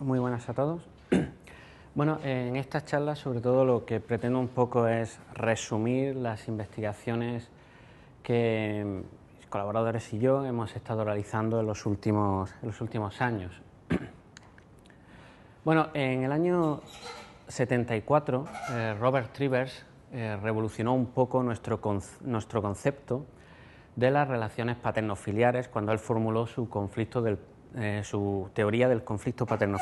Muy buenas a todos. Bueno, en estas charla sobre todo lo que pretendo un poco es resumir las investigaciones que mis colaboradores y yo hemos estado realizando en los últimos, los últimos años. Bueno, en el año 74 eh, Robert Trivers eh, revolucionó un poco nuestro concepto de las relaciones paterno cuando él formuló su, conflicto eh, su teoría del conflicto paterno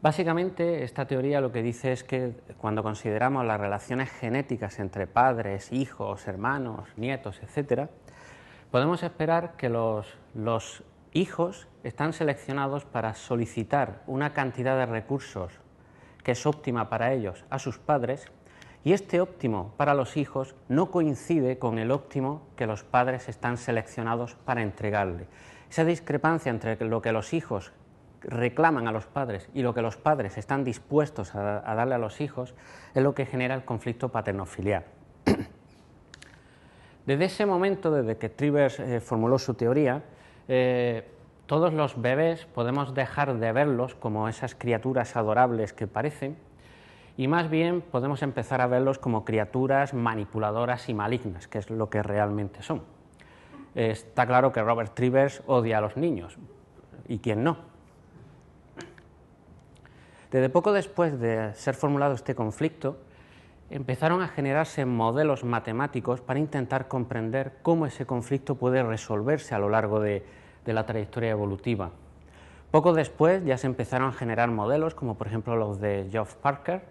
Básicamente, esta teoría lo que dice es que cuando consideramos las relaciones genéticas entre padres, hijos, hermanos, nietos, etc., podemos esperar que los, los hijos están seleccionados para solicitar una cantidad de recursos que es óptima para ellos a sus padres y este óptimo para los hijos no coincide con el óptimo que los padres están seleccionados para entregarle. Esa discrepancia entre lo que los hijos reclaman a los padres y lo que los padres están dispuestos a, darle a los hijos es lo que genera el conflicto paternofiliar. Desde ese momento, desde que Trivers eh, formuló su teoría, eh, todos los bebés podemos dejar de verlos como esas criaturas adorables que parecen y más bien podemos empezar a verlos como criaturas manipuladoras y malignas, que es lo que realmente son. Está claro que Robert Trivers odia a los niños, y quién no. Desde poco después de ser formulado este conflicto, empezaron a generarse modelos matemáticos para intentar comprender cómo ese conflicto puede resolverse a lo largo de, la trayectoria evolutiva. Poco después ya se empezaron a generar modelos, como por ejemplo los de Geoff Parker,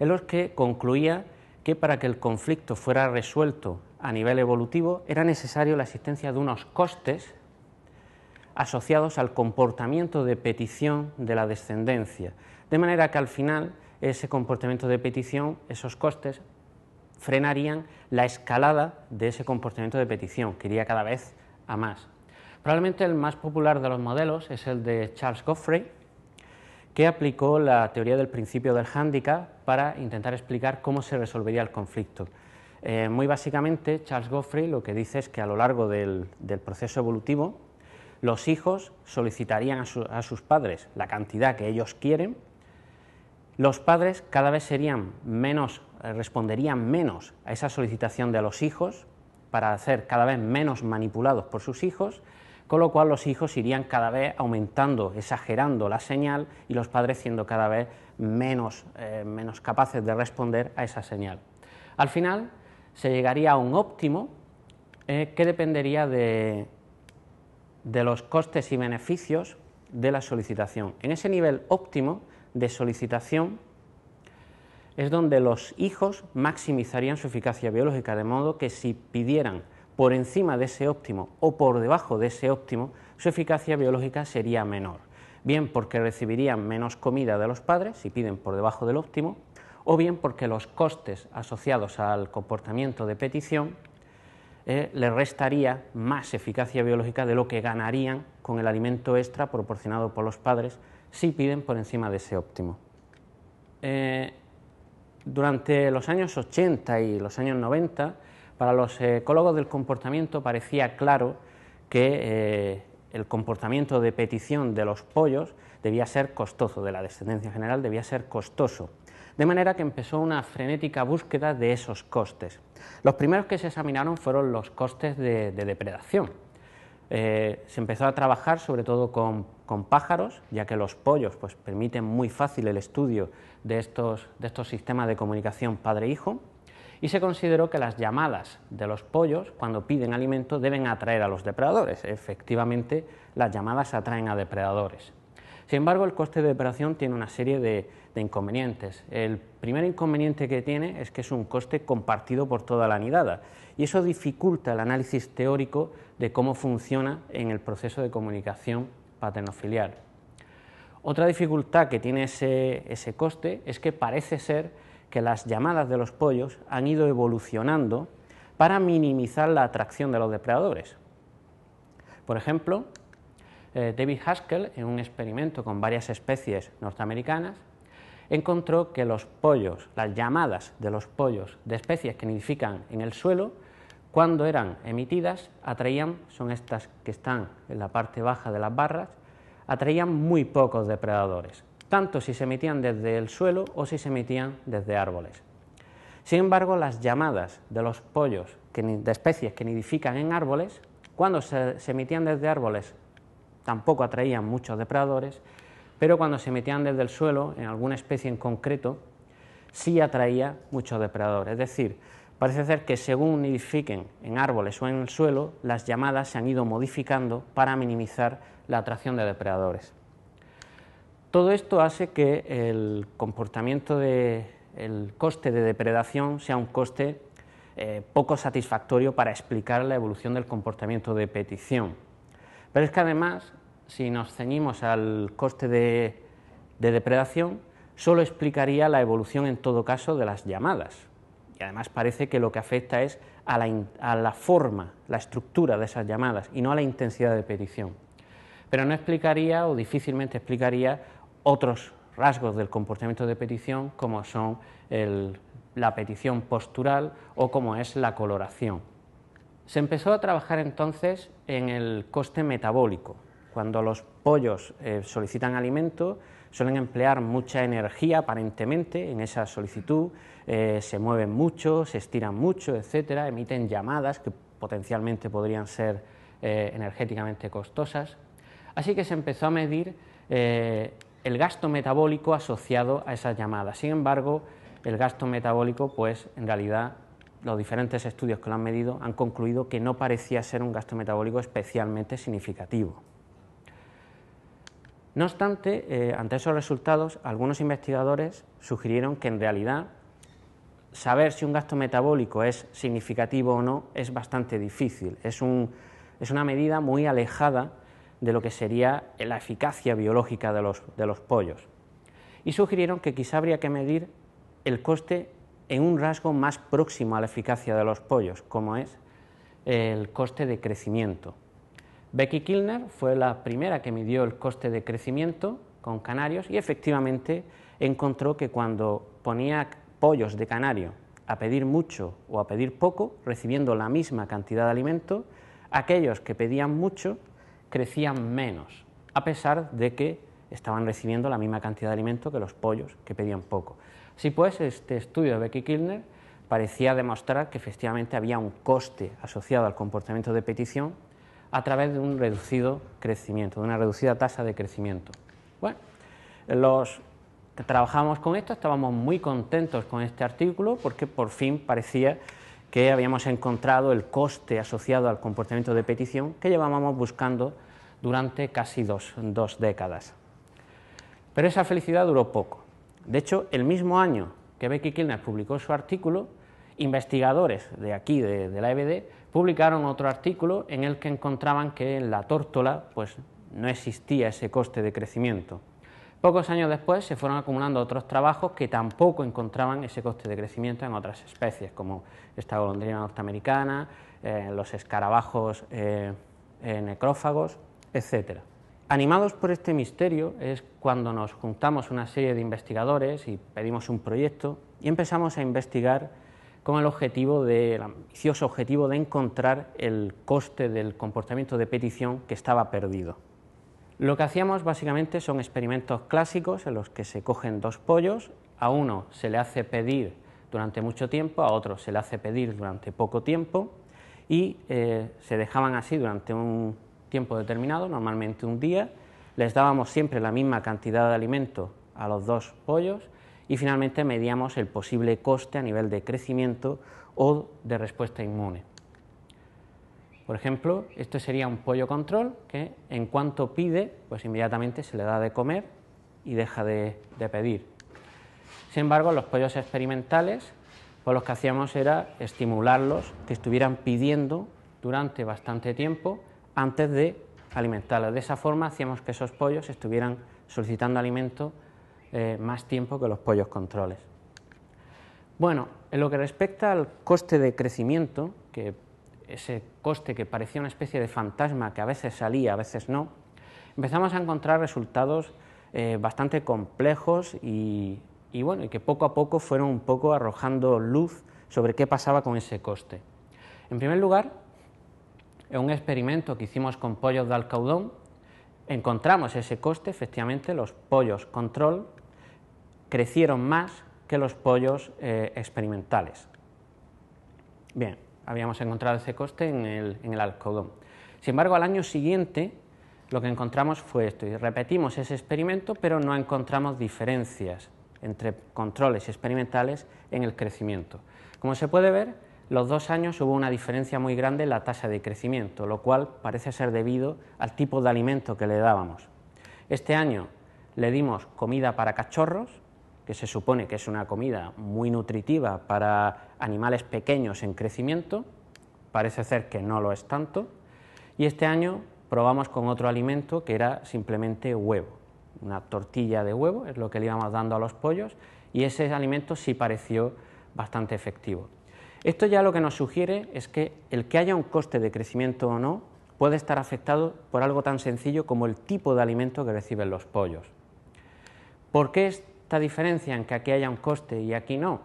en los que concluía que para que el conflicto fuera resuelto a nivel evolutivo era necesario la existencia de unos costes asociados al comportamiento de petición de la descendencia, de manera que al final ese comportamiento de petición, esos costes, frenarían la escalada de ese comportamiento de petición, que iría cada vez a más. Probablemente el más popular de los modelos es el de Charles Goffrey, que aplicó la teoría del principio del hándicap para intentar explicar cómo se resolvería el conflicto. Eh, muy básicamente, Charles Goffrey lo que dice es que a lo largo del, proceso evolutivo, los hijos solicitarían a, sus padres la cantidad que ellos quieren, los padres cada vez serían menos, eh, responderían menos a esa solicitación de los hijos para ser cada vez menos manipulados por sus hijos con lo cual los hijos irían cada vez aumentando, exagerando la señal y los padres siendo cada vez menos, eh, capaces de responder a esa señal. Al final se llegaría a un óptimo eh, que dependería de los costes y beneficios de la solicitación. En ese nivel óptimo de solicitación es donde los hijos maximizarían su eficacia biológica, de modo que si pidieran por encima de ese óptimo o por debajo de ese óptimo, su eficacia biológica sería menor, bien porque recibirían menos comida de los padres si piden por debajo del óptimo, o bien porque los costes asociados al comportamiento de petición les eh, le restaría más eficacia biológica de lo que ganarían con el alimento extra proporcionado por los padres si piden por encima de ese óptimo. Eh, durante los años 80 y los años 90, para los eh, ecólogos del comportamiento parecía claro que eh, el comportamiento de petición de los pollos debía ser costoso, de la descendencia general debía ser costoso. De manera que empezó una frenética búsqueda de esos costes. Los primeros que se examinaron fueron los costes de, depredación. Eh, se empezó a trabajar sobre todo con, pájaros, ya que los pollos pues, permiten muy fácil el estudio de de estos sistemas de comunicación padre-hijo y se consideró que las llamadas de los pollos cuando piden alimento deben atraer a los depredadores. Efectivamente, las llamadas atraen a depredadores. Sin embargo, el coste de depredación tiene una serie de, inconvenientes. El primer inconveniente que tiene es que es un coste compartido por toda la nidada y eso dificulta el análisis teórico de cómo funciona en el proceso de comunicación paternofiliar. Otra dificultad que tiene ese, ese coste es que parece ser que las llamadas de los pollos han ido evolucionando para minimizar la atracción de los depredadores. Por ejemplo, eh, David Haskell, en un experimento con varias especies norteamericanas, encontró que los pollos, las llamadas de los pollos de especies que nidifican en el suelo, cuando eran emitidas, atraían, son estas que están en la parte baja de las barras, atraían muy pocos depredadores tanto si se emitían desde el suelo o si se emitían desde árboles. Sin embargo, las llamadas de los pollos de especies que nidifican en árboles, cuando se, se emitían desde árboles tampoco atraían muchos depredadores, pero cuando se emitían desde el suelo, en alguna especie en concreto, sí atraía muchos depredadores. Es decir, parece ser que según nidifiquen en árboles o en el suelo, las llamadas se han ido modificando para minimizar la atracción de depredadores. Todo esto hace que el comportamiento de coste de depredación sea un coste eh, poco satisfactorio para explicar la evolución del comportamiento de petición. Pero es que además, si nos ceñimos al coste de, depredación, solo explicaría la evolución en todo caso de las llamadas. Y además parece que lo que afecta es a la forma, la estructura de esas llamadas y no a la intensidad de petición. Pero no explicaría o difícilmente explicaría otros rasgos del comportamiento de petición como son la petición postural o como es la coloración. Se empezó a trabajar entonces en el coste metabólico. Cuando los pollos eh, solicitan alimento, suelen emplear mucha energía aparentemente en esa solicitud, eh, se mueven mucho, se estiran mucho, etcétera, emiten llamadas que potencialmente podrían ser eh, energéticamente costosas. Así que se empezó a medir el gasto metabólico asociado a esas llamadas. Sin embargo, el gasto metabólico, pues en realidad los diferentes estudios que lo han medido han concluido que no parecía ser un gasto metabólico especialmente significativo. No obstante, eh, ante esos resultados, algunos investigadores sugirieron que en realidad saber si un gasto metabólico es significativo o no es bastante difícil. Es, es una medida muy alejada de lo que sería la eficacia biológica de los, de los pollos. Y sugirieron que quizá habría que medir el coste en un rasgo más próximo a la eficacia de los pollos, como es el coste de crecimiento. Becky Kilner fue la primera que midió el coste de crecimiento con canarios y efectivamente encontró que cuando ponía pollos de canario a pedir mucho o a pedir poco, recibiendo la misma cantidad de alimento, aquellos que pedían mucho crecían menos, a pesar de que estaban recibiendo la misma cantidad de alimento que los pollos, que pedían poco. Así pues, este estudio de Becky Kilner parecía demostrar que efectivamente había un coste asociado al comportamiento de petición a través de un reducido crecimiento, de una reducida tasa de crecimiento. Bueno, los que trabajamos con esto estábamos muy contentos con este artículo porque por fin parecía que habíamos encontrado el coste asociado al comportamiento de petición que llevábamos buscando durante casi dos, décadas. Pero esa felicidad duró poco. De hecho, el mismo año que Becky Kilner publicó su artículo, investigadores de aquí, de, de, la EBD, publicaron otro artículo en el que encontraban que en la tórtola pues, no existía ese coste de crecimiento. Pocos años después se fueron acumulando otros trabajos que tampoco encontraban ese coste de crecimiento en otras especies, como esta golondrina norteamericana, eh, los escarabajos eh, eh, necrófagos, etc. Animados por este misterio es cuando nos juntamos una serie de investigadores y pedimos un proyecto y empezamos a investigar con el objetivo el ambicioso objetivo de encontrar el coste del comportamiento de petición que estaba perdido. Lo que hacíamos básicamente son experimentos clásicos en los que se cogen dos pollos, a uno se le hace pedir durante mucho tiempo, a otro se le hace pedir durante poco tiempo y eh, se dejaban así durante un tiempo determinado, normalmente un día, les dábamos siempre la misma cantidad de alimento a los dos pollos y finalmente medíamos el posible coste a nivel de crecimiento o de respuesta inmune. Por ejemplo, esto sería un pollo control que en cuanto pide, pues inmediatamente se le da de comer y deja de, pedir. Sin embargo, los pollos experimentales, pues lo que hacíamos era estimularlos que estuvieran pidiendo durante bastante tiempo antes de alimentarlos. De esa forma hacíamos que esos pollos estuvieran solicitando alimento eh, más tiempo que los pollos controles. Bueno, en lo que respecta al coste de crecimiento, que ese coste que parecía una especie de fantasma que a veces salía, a veces no, empezamos a encontrar resultados eh, bastante complejos y, bueno, y que poco a poco fueron un poco arrojando luz sobre qué pasaba con ese coste. En primer lugar, en un experimento que hicimos con pollos de alcaudón, encontramos ese coste, efectivamente, los pollos control crecieron más que los pollos eh, experimentales. Bien, habíamos encontrado ese coste en el, en Sin embargo, al año siguiente lo que encontramos fue esto, y repetimos ese experimento, pero no encontramos diferencias entre controles experimentales en el crecimiento. Como se puede ver, los dos años hubo una diferencia muy grande en la tasa de crecimiento, lo cual parece ser debido al tipo de alimento que le dábamos. Este año le dimos comida para cachorros que se supone que es una comida muy nutritiva para animales pequeños en crecimiento, parece ser que no lo es tanto, y este año probamos con otro alimento que era simplemente huevo, una tortilla de huevo, es lo que le íbamos dando a los pollos, y ese alimento sí pareció bastante efectivo. Esto ya lo que nos sugiere es que el que haya un coste de crecimiento o no puede estar afectado por algo tan sencillo como el tipo de alimento que reciben los pollos. ¿Por qué es esta diferencia en que aquí haya un coste y aquí no,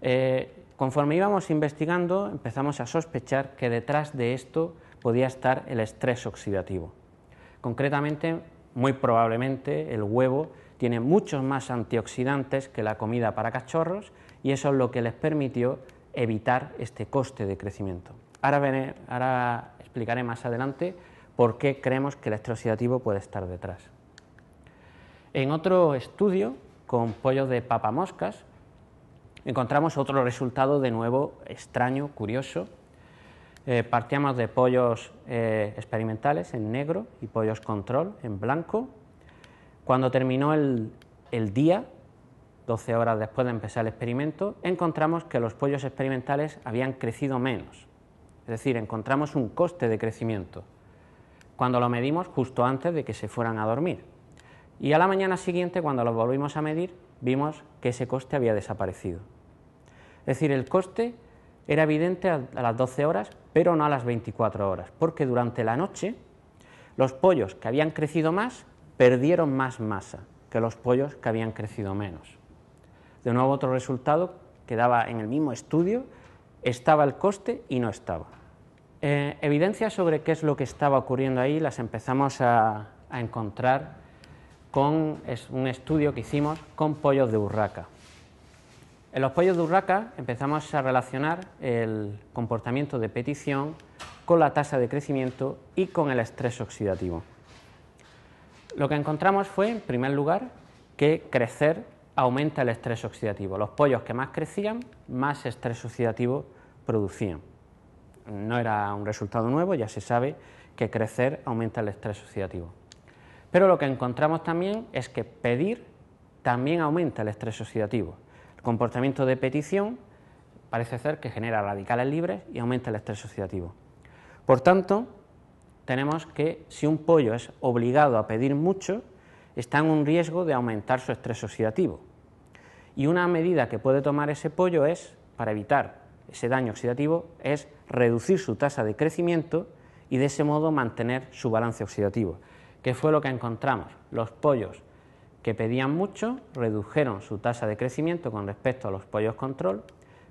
eh, conforme íbamos investigando empezamos a sospechar que detrás de esto podía estar el estrés oxidativo. Concretamente, muy probablemente el huevo tiene muchos más antioxidantes que la comida para cachorros y eso es lo que les permitió evitar este coste de crecimiento. Ahora, ahora explicaré más adelante por qué creemos que el estrés oxidativo puede estar detrás. En otro estudio con pollos de papamoscas, encontramos otro resultado de nuevo extraño, curioso. Eh, partíamos de pollos eh, experimentales en negro y pollos control en blanco. Cuando terminó el, el día, 12 horas después de empezar el experimento, encontramos que los pollos experimentales habían crecido menos. Es decir, encontramos un coste de crecimiento cuando lo medimos justo antes de que se fueran a dormir. Y a la mañana siguiente, cuando los volvimos a medir, vimos que ese coste había desaparecido. Es decir, el coste era evidente a las 12 horas, pero no a las 24 horas, porque durante la noche los pollos que habían crecido más perdieron más masa que los pollos que habían crecido menos. De nuevo otro resultado que daba en el mismo estudio, estaba el coste y no estaba. Eh, evidencias sobre qué es lo que estaba ocurriendo ahí las empezamos a encontrar con un estudio que hicimos con pollos de urraca. En los pollos de urraca empezamos a relacionar el comportamiento de petición con la tasa de crecimiento y con el estrés oxidativo. Lo que encontramos fue, en primer lugar, que crecer aumenta el estrés oxidativo. Los pollos que más crecían, más estrés oxidativo producían. No era un resultado nuevo, ya se sabe que crecer aumenta el estrés oxidativo. Pero lo que encontramos también es que pedir también aumenta el estrés oxidativo. El comportamiento de petición parece ser que genera radicales libres y aumenta el estrés oxidativo. Por tanto, tenemos que si un pollo es obligado a pedir mucho, está en un riesgo de aumentar su estrés oxidativo. Y una medida que puede tomar ese pollo es, para evitar ese daño oxidativo, es reducir su tasa de crecimiento y de ese modo mantener su balance oxidativo. ¿Qué fue lo que encontramos? Los pollos que pedían mucho redujeron su tasa de crecimiento con respecto a los pollos control,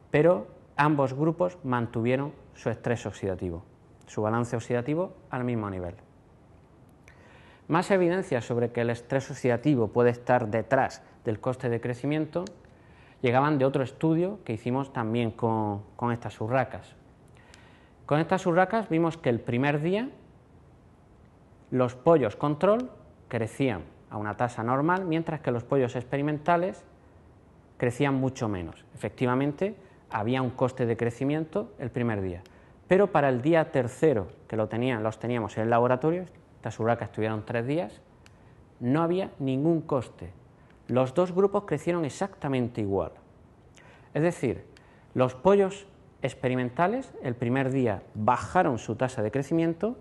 pero ambos grupos mantuvieron su estrés oxidativo, su balance oxidativo al mismo nivel. Más evidencias sobre que el estrés oxidativo puede estar detrás del coste de crecimiento llegaban de otro estudio que hicimos también con, con estas urracas. Con estas urracas vimos que el primer día los pollos control crecían a una tasa normal, mientras que los pollos experimentales crecían mucho menos. Efectivamente, había un coste de crecimiento el primer día, pero para el día tercero, que los teníamos en el laboratorio, estas que estuvieron tres días, no había ningún coste. Los dos grupos crecieron exactamente igual. Es decir, los pollos experimentales el primer día bajaron su tasa de crecimiento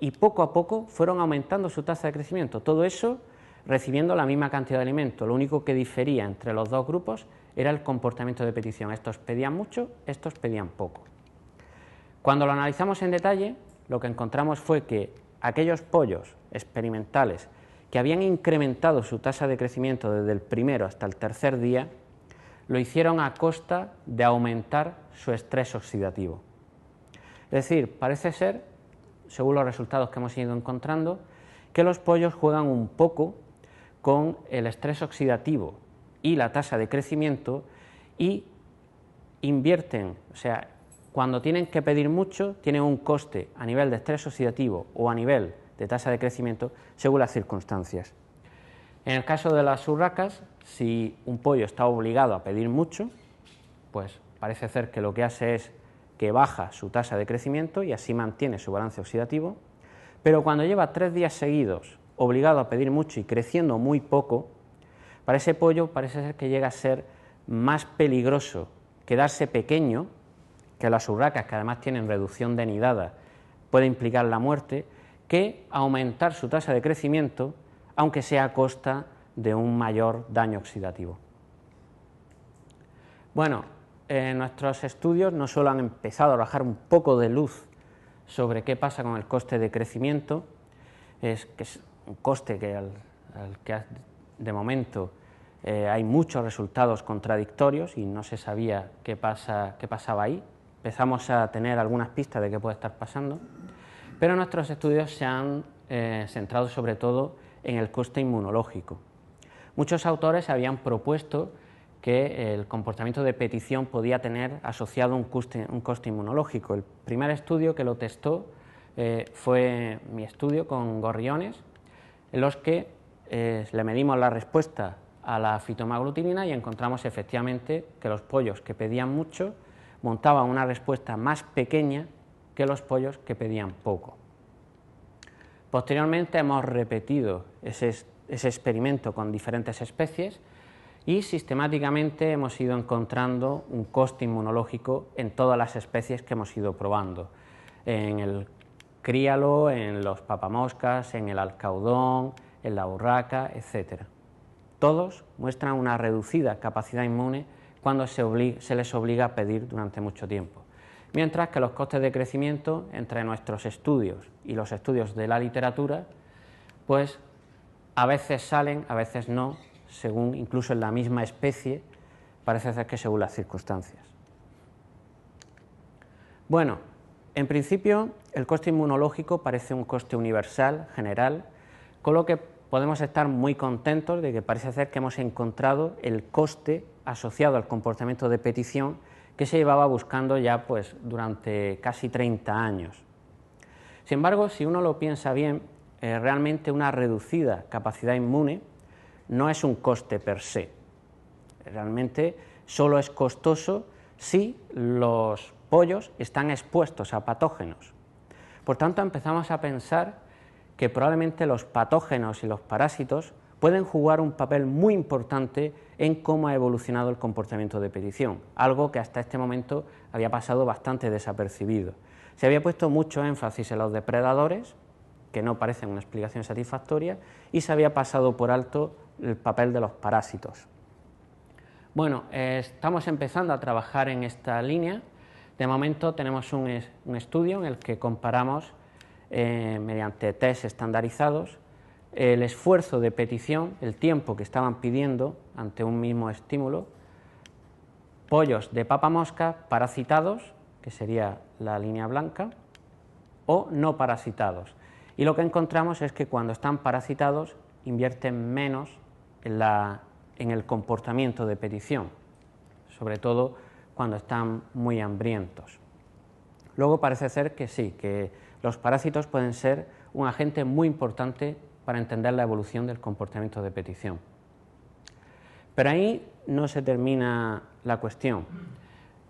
y poco a poco fueron aumentando su tasa de crecimiento. Todo eso recibiendo la misma cantidad de alimento. Lo único que difería entre los dos grupos era el comportamiento de petición. Estos pedían mucho, estos pedían poco. Cuando lo analizamos en detalle, lo que encontramos fue que aquellos pollos experimentales que habían incrementado su tasa de crecimiento desde el primero hasta el tercer día, lo hicieron a costa de aumentar su estrés oxidativo. Es decir, parece ser según los resultados que hemos ido encontrando, que los pollos juegan un poco con el estrés oxidativo y la tasa de crecimiento y invierten, o sea, cuando tienen que pedir mucho, tienen un coste a nivel de estrés oxidativo o a nivel de tasa de crecimiento según las circunstancias. En el caso de las urracas, si un pollo está obligado a pedir mucho, pues parece ser que lo que hace es baja su tasa de crecimiento y así mantiene su balance oxidativo, pero cuando lleva tres días seguidos obligado a pedir mucho y creciendo muy poco, para ese pollo parece ser que llega a ser más peligroso quedarse pequeño, que las urracas que además tienen reducción de nidada puede implicar la muerte, que aumentar su tasa de crecimiento, aunque sea a costa de un mayor daño oxidativo. Bueno, eh, nuestros estudios no solo han empezado a bajar un poco de luz sobre qué pasa con el coste de crecimiento, es que un coste que, al, que de momento eh, hay muchos resultados contradictorios y no se sabía qué, pasa, pasaba ahí. Empezamos a tener algunas pistas de qué puede estar pasando, pero nuestros estudios se han eh, centrado sobre todo en el coste inmunológico. Muchos autores habían propuesto que el comportamiento de petición podía tener asociado un coste, inmunológico. El primer estudio que lo testó eh, fue mi estudio con gorriones, en los que eh, le medimos la respuesta a la fitomaglutinina y encontramos efectivamente que los pollos que pedían mucho montaban una respuesta más pequeña que los pollos que pedían poco. Posteriormente hemos repetido ese experimento con diferentes especies, y sistemáticamente hemos ido encontrando un coste inmunológico en todas las especies que hemos ido probando, en el críalo, en los papamoscas, en el alcaudón, en la urraca, etc. Todos muestran una reducida capacidad inmune cuando se, se les obliga a pedir durante mucho tiempo, mientras que los costes de crecimiento entre nuestros estudios y los estudios de la literatura, pues a veces salen, a veces no, según incluso en la misma especie, parece ser que según las circunstancias. Bueno, en principio el coste inmunológico parece un coste universal, general, con lo que podemos estar muy contentos de que parece ser que hemos encontrado el coste asociado al comportamiento de petición que se llevaba buscando ya pues durante casi 30 años. Sin embargo, si uno lo piensa bien, realmente una reducida capacidad inmune no es un coste per se. Realmente solo es costoso si los pollos están expuestos a patógenos. Por tanto, empezamos a pensar que probablemente los patógenos y los parásitos pueden jugar un papel muy importante en cómo ha evolucionado el comportamiento de petición, algo que hasta este momento había pasado bastante desapercibido. Se había puesto mucho énfasis en los depredadores, que no parecen una explicación satisfactoria, y se había pasado por alto el papel de los parásitos. Bueno, eh, estamos empezando a trabajar en esta línea. De momento tenemos un, estudio en el que comparamos, eh, mediante test estandarizados, el esfuerzo de petición, el tiempo que estaban pidiendo ante un mismo estímulo, pollos de papa mosca parasitados, que sería la línea blanca, o no parasitados. Y lo que encontramos es que cuando están parasitados invierten menos en, el comportamiento de petición, sobre todo cuando están muy hambrientos. Luego parece ser que sí, que los parásitos pueden ser un agente muy importante para entender la evolución del comportamiento de petición. Pero ahí no se termina la cuestión.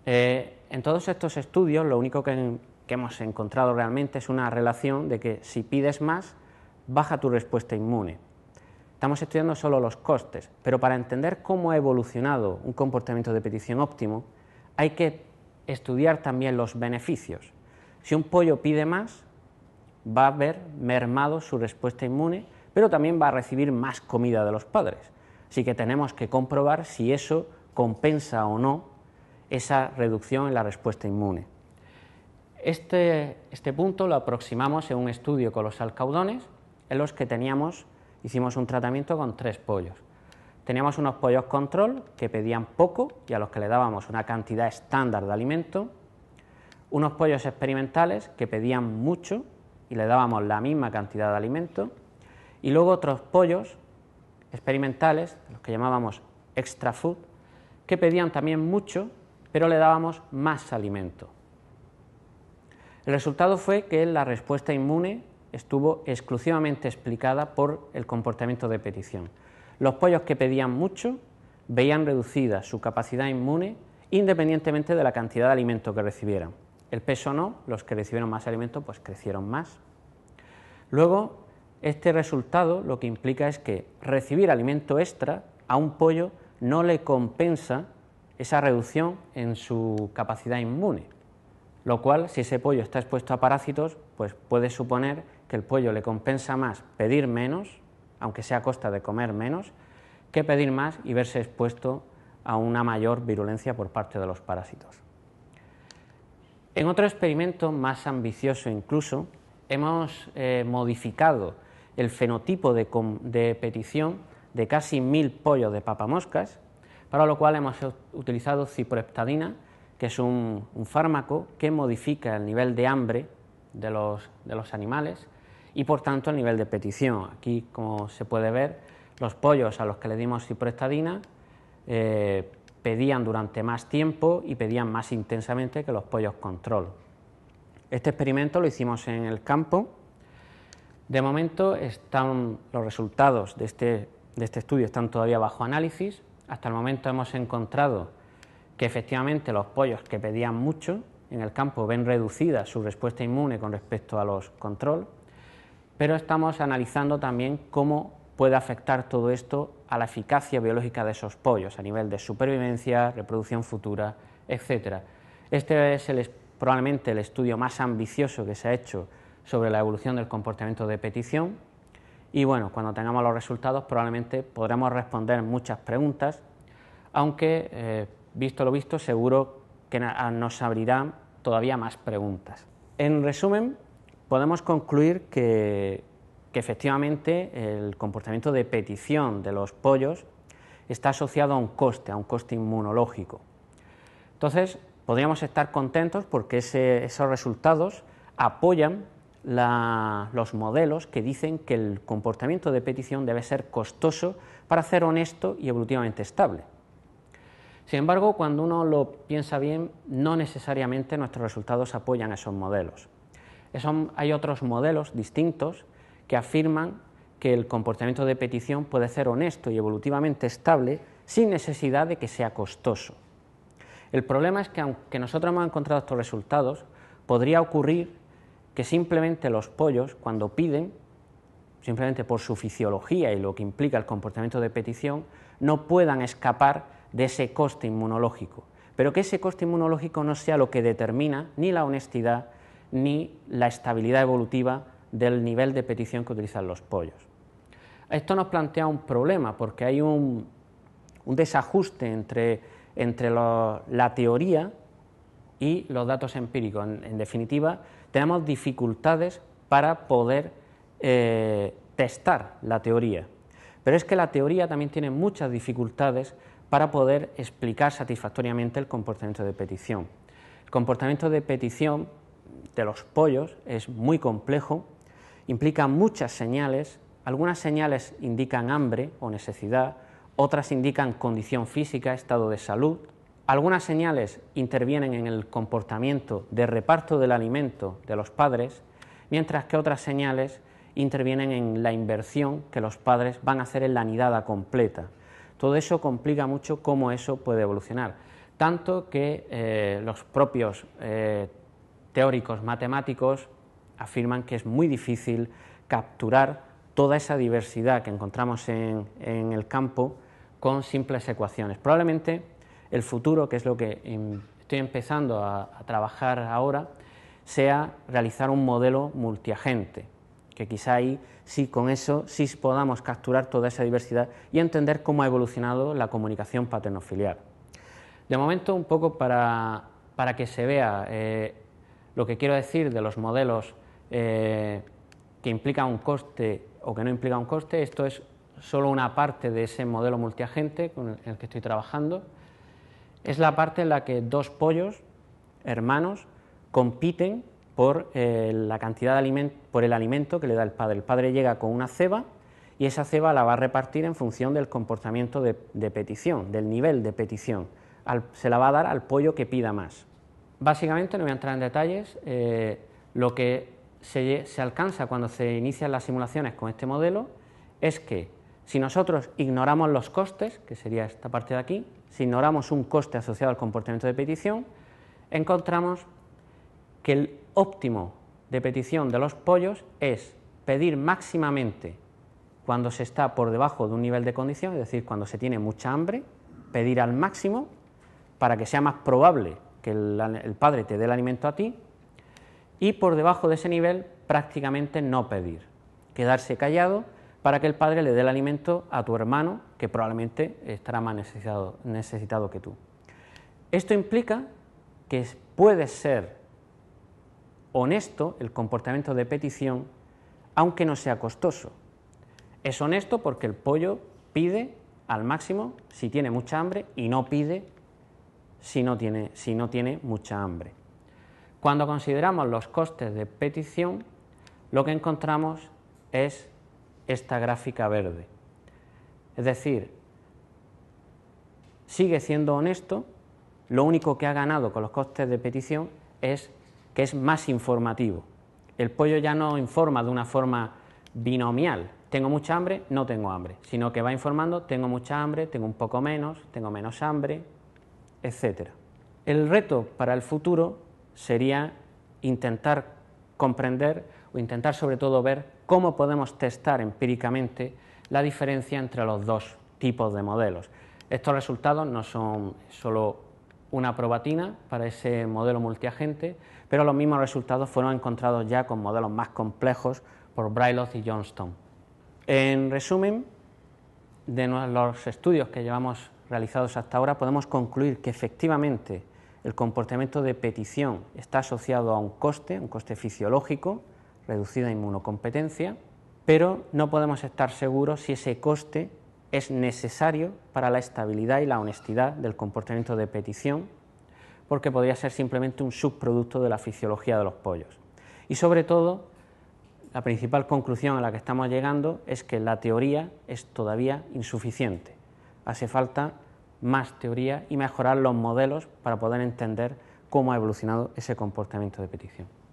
Eh, en todos estos estudios lo único que hemos encontrado realmente es una relación de que si pides más, baja tu respuesta inmune. Estamos estudiando solo los costes, pero para entender cómo ha evolucionado un comportamiento de petición óptimo, hay que estudiar también los beneficios. Si un pollo pide más, va a ver mermado su respuesta inmune, pero también va a recibir más comida de los padres. Así que tenemos que comprobar si eso compensa o no esa reducción en la respuesta inmune. Este, este punto lo aproximamos en un estudio con los alcaudones, en los que teníamos hicimos un tratamiento con tres pollos. Teníamos unos pollos control que pedían poco y a los que le dábamos una cantidad estándar de alimento, unos pollos experimentales que pedían mucho y le dábamos la misma cantidad de alimento, y luego otros pollos experimentales, los que llamábamos extra food, que pedían también mucho, pero le dábamos más alimento. El resultado fue que la respuesta inmune estuvo exclusivamente explicada por el comportamiento de petición. Los pollos que pedían mucho veían reducida su capacidad inmune independientemente de la cantidad de alimento que recibieran. El peso no, los que recibieron más alimento pues crecieron más. Luego, este resultado lo que implica es que recibir alimento extra a un pollo no le compensa esa reducción en su capacidad inmune, lo cual si ese pollo está expuesto a parásitos, pues puede suponer que el pollo le compensa más pedir menos, aunque sea a costa de comer menos, que pedir más y verse expuesto a una mayor virulencia por parte de los parásitos. En otro experimento más ambicioso incluso, hemos eh, modificado el fenotipo de, petición de casi mil pollos de papamoscas, para lo cual hemos utilizado ciproheptadina, que es un, fármaco que modifica el nivel de hambre de los animales y por tanto el nivel de petición. Aquí, como se puede ver, los pollos a los que le dimos ciproestadina eh, pedían durante más tiempo y pedían más intensamente que los pollos control. Este experimento lo hicimos en el campo. De momento están los resultados de este, de este estudio están todavía bajo análisis. Hasta el momento hemos encontrado que efectivamente los pollos que pedían mucho en el campo ven reducida su respuesta inmune con respecto a los control pero estamos analizando también cómo puede afectar todo esto a la eficacia biológica de esos pollos a nivel de supervivencia, reproducción futura, etc. Este es probablemente el estudio más ambicioso que se ha hecho sobre la evolución del comportamiento de petición y bueno, cuando tengamos los resultados probablemente podremos responder muchas preguntas, aunque eh, visto lo visto seguro que nos abrirán todavía más preguntas. En resumen, podemos concluir que, efectivamente el comportamiento de petición de los pollos está asociado a un coste, a un coste inmunológico. Entonces, podríamos estar contentos porque esos resultados apoyan los modelos que dicen que el comportamiento de petición debe ser costoso para ser honesto y evolutivamente estable. Sin embargo, cuando uno lo piensa bien, no necesariamente nuestros resultados apoyan esos modelos hay otros modelos distintos que afirman que el comportamiento de petición puede ser honesto y evolutivamente estable sin necesidad de que sea costoso. El problema es que aunque nosotros hemos encontrado estos resultados, podría ocurrir que simplemente los pollos, cuando piden, simplemente por su fisiología y lo que implica el comportamiento de petición, no puedan escapar de ese coste inmunológico, pero que ese coste inmunológico no sea lo que determina ni la honestidad ni la estabilidad evolutiva del nivel de petición que utilizan los pollos. Esto nos plantea un problema porque hay un, desajuste entre, la teoría y los datos empíricos. En, definitiva, tenemos dificultades para poder eh, testar la teoría. Pero es que la teoría también tiene muchas dificultades para poder explicar satisfactoriamente el comportamiento de petición. El comportamiento de petición de los pollos es muy complejo, implica muchas señales, algunas señales indican hambre o necesidad, otras indican condición física, estado de salud, algunas señales intervienen en el comportamiento de reparto del alimento de los padres, mientras que otras señales intervienen en la inversión que los padres van a hacer en la nidada completa. Todo eso complica mucho cómo eso puede evolucionar, tanto que eh, los propios eh, teóricos matemáticos afirman que es muy difícil capturar toda esa diversidad que encontramos en, el campo con simples ecuaciones. Probablemente el futuro, que es lo que em, estoy empezando a, trabajar ahora, sea realizar un modelo multiagente, que quizá ahí sí con eso sí podamos capturar toda esa diversidad y entender cómo ha evolucionado la comunicación paternofiliar. De momento, un poco para, que se vea eh, lo que quiero decir de los modelos eh, que implica un coste o que no implica un coste, esto es solo una parte de ese modelo multiagente con el que estoy trabajando, es la parte en la que dos pollos hermanos compiten por, eh, la cantidad de por el alimento que le da el padre. El padre llega con una ceba y esa ceba la va a repartir en función del comportamiento de, petición, del nivel de petición. se la va a dar al pollo que pida más. Básicamente, no voy a entrar en detalles, eh, lo que se, se alcanza cuando se inician las simulaciones con este modelo es que si nosotros ignoramos los costes, que sería esta parte de aquí, si ignoramos un coste asociado al comportamiento de petición, encontramos que el óptimo de petición de los pollos es pedir máximamente cuando se está por debajo de un nivel de condición, es decir, cuando se tiene mucha hambre, pedir al máximo para que sea más probable que el, padre te dé el alimento a ti, y por debajo de ese nivel prácticamente no pedir, quedarse callado para que el padre le dé el alimento a tu hermano, que probablemente estará más necesitado, necesitado que tú. Esto implica que puede ser honesto el comportamiento de petición, aunque no sea costoso. Es honesto porque el pollo pide al máximo si tiene mucha hambre y no pide si no tiene, si no tiene mucha hambre. Cuando consideramos los costes de petición, lo que encontramos es esta gráfica verde. Es decir, sigue siendo honesto, lo único que ha ganado con los costes de petición es que es más informativo. El pollo ya no informa de una forma binomial, tengo mucha hambre, no tengo hambre, sino que va informando, tengo mucha hambre, tengo un poco menos, tengo menos hambre, etc. El reto para el futuro sería intentar comprender o intentar sobre todo ver cómo podemos testar empíricamente la diferencia entre los dos tipos de modelos. Estos resultados no son solo una probatina para ese modelo multiagente, pero los mismos resultados fueron encontrados ya con modelos más complejos por Bryloth y Johnston. En resumen, de los estudios que llevamos realizados hasta ahora, podemos concluir que efectivamente el comportamiento de petición está asociado a un coste, un coste fisiológico, reducida inmunocompetencia, pero no podemos estar seguros si ese coste es necesario para la estabilidad y la honestidad del comportamiento de petición, porque podría ser simplemente un subproducto de la fisiología de los pollos. Y sobre todo, la principal conclusión a la que estamos llegando es que la teoría es todavía insuficiente. Hace falta más teoría y mejorar los modelos para poder entender cómo ha evolucionado ese comportamiento de petición.